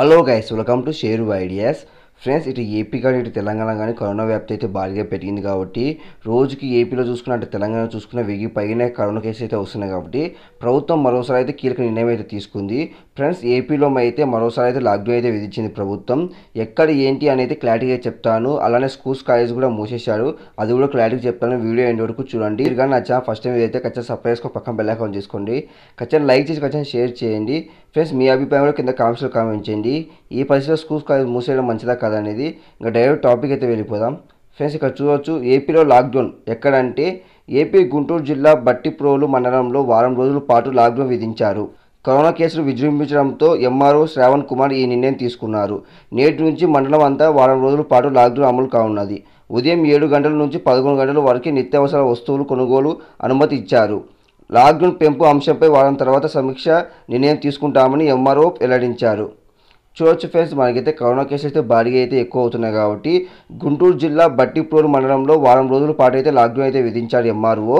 hello guys welcome to share ideas friends ఇటు AP కానీ ఇటు తెలంగాణ కానీ కరోనా వ్యాప్తి అయితే భారీగా పెరిగింది కాబట్టి రోజుకి ఏపీలో చూసుకున్న అటు తెలంగాణ చూసుకున్న వెయ్యి పైన కరోనా కేసులు అయితే వస్తున్నాయి కాబట్టి ప్రభుత్వం మరోసారి అయితే కీలక నిర్ణయం అయితే తీసుకుంది ఫ్రెండ్స్ ఏపీలో అయితే మరోసారి అయితే లాక్డౌన్ అయితే విధించింది ప్రభుత్వం ఎక్కడ ఏంటి అనేది క్లారిటీగా చెప్తాను అలానే స్కూల్స్ కాలేజ్ కూడా మూసేశారు అది కూడా క్లారిటీగా చెప్తాను వీడియో ఎండ్ వరకు చూడండి మీరు కానీ నచ్చా ఫస్ట్ టైం ఏదైతే ఖచ్చితంగా సబ్స్క్రైబ్ పక్కన బెల్ అకౌంట్ చేసుకోండి ఖచ్చితంగా లైక్ చేసి ఖచ్చితంగా షేర్ చేయండి ఫ్రెండ్స్ మీ అభిప్రాయం కూడా కింద కామెంట్స్లో కామెంట్ చేయండి ఈ పరిస్థితిలో స్కూల్స్ కాలేజ్ మూసేయడం మంచిదా కాదనేది ఇంకా డైరెక్ట్ టాపిక్ అయితే వెళ్ళిపోదాం ఫ్రెండ్స్ ఇక్కడ చూడవచ్చు ఏపీలో లాక్డౌన్ ఎక్కడంటే ఏపీ గుంటూరు జిల్లా బట్టిప్రోలు మండలంలో వారం రోజుల పాటు లాక్డౌన్ విధించారు కరోనా కేసులు విజృంభించడంతో ఎంఆర్ఓ శ్రావణ్ కుమార్ ఈ నిర్ణయం తీసుకున్నారు నేటి నుంచి మండలం అంతా వారం రోజుల పాటు లాక్డౌన్ అమలు కానున్నది ఉదయం ఏడు గంటల నుంచి పదకొండు గంటల వరకు నిత్యావసర వస్తువులు కొనుగోలు అనుమతి ఇచ్చారు లాక్డౌన్ పెంపు అంశంపై వారం తర్వాత సమీక్ష నిర్ణయం తీసుకుంటామని ఎంఆర్ఓ వెల్లడించారు చూడొచ్చు ఫ్రెండ్స్ మనకైతే కరోనా కేసులు అయితే భారీ అయితే ఎక్కువ అవుతున్నాయి కాబట్టి గుంటూరు జిల్లా బట్టిప్రోలు మండలంలో వారం రోజుల పాటు అయితే లాక్డౌన్ అయితే విధించారు ఎంఆర్ఓ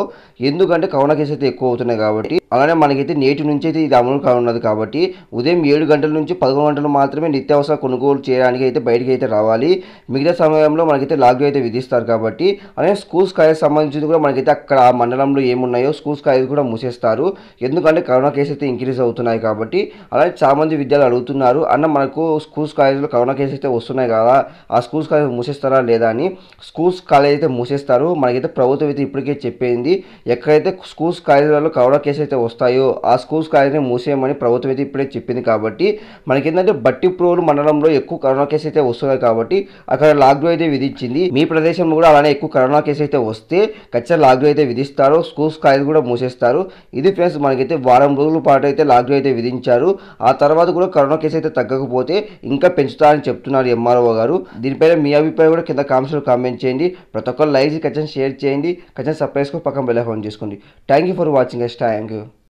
ఎందుకంటే కరోనా కేసులు అయితే ఎక్కువ అవుతున్నాయి కాబట్టి అలానే మనకైతే నేటి నుంచి అయితే ఇది అమలు కానున్నది కాబట్టి ఉదయం ఏడు గంటల నుంచి పదకొండు గంటలు మాత్రమే నిత్యావసర కొనుగోలు చేయడానికి అయితే బయటికి అయితే రావాలి మిగతా సమయంలో మనకైతే లాక్డౌన్ అయితే విధిస్తారు కాబట్టి అలానే స్కూల్స్ కాయ సంబంధించింది కూడా మనకైతే అక్కడ ఆ మండలంలో ఏమున్నాయో స్కూల్స్ కాలేజ్ కూడా మూసేస్తారు ఎందుకంటే కరోనా కేసు అయితే ఇంక్రీజ్ అవుతున్నాయి కాబట్టి అలానే చాలామంది విద్యార్థులు అడుగుతున్నారు అన్న మనకు మనకు స్కూల్స్ కాలేజీలో కరోనా కేసు అయితే వస్తున్నాయి కదా ఆ స్కూల్స్ కాలేజ్ మూసేస్తారా లేదా అని స్కూల్స్ కాలేజ్ అయితే మూసేస్తారు మనకైతే ప్రభుత్వం అయితే ఇప్పటికే చెప్పింది ఎక్కడైతే స్కూల్స్ కాలేజీలలో కరోనా కేసు అయితే వస్తాయో ఆ స్కూల్స్ కాలేజీని మూసేయమని ప్రభుత్వం అయితే ఇప్పుడే చెప్పింది కాబట్టి మనకేంటంటే బట్టి ప్రోలు మండలంలో ఎక్కువ కరోనా కేసు అయితే వస్తున్నాయి కాబట్టి అక్కడ లాక్డౌన్ అయితే విధించింది మీ ప్రదేశంలో కూడా అలానే ఎక్కువ కరోనా కేసు అయితే వస్తే ఖచ్చితంగా లాక్డౌన్ అయితే విధిస్తారు స్కూల్స్ కాలేజ్ కూడా మూసేస్తారు ఇది ఫ్రెండ్స్ మనకైతే వారం రోజుల పాటు అయితే లాక్డౌన్ అయితే విధించారు ఆ తర్వాత కూడా కరోనా కేసు అయితే తగ్గక కాకపోతే ఇంకా పెంచుతారని చెప్తున్నారు ఎంఆర్ఓ గారు దీనిపైన మీ అభిప్రాయం కూడా కింద కామెంట్స్లో కామెంట్ చేయండి ప్రతి ఒక్కరు లైక్ ఖచ్చితంగా షేర్ చేయండి ఖచ్చితంగా సబ్స్క్రైబ్స్కి పక్కన బెల్ ఫోన్ చేసుకోండి thank you for watching yes thank you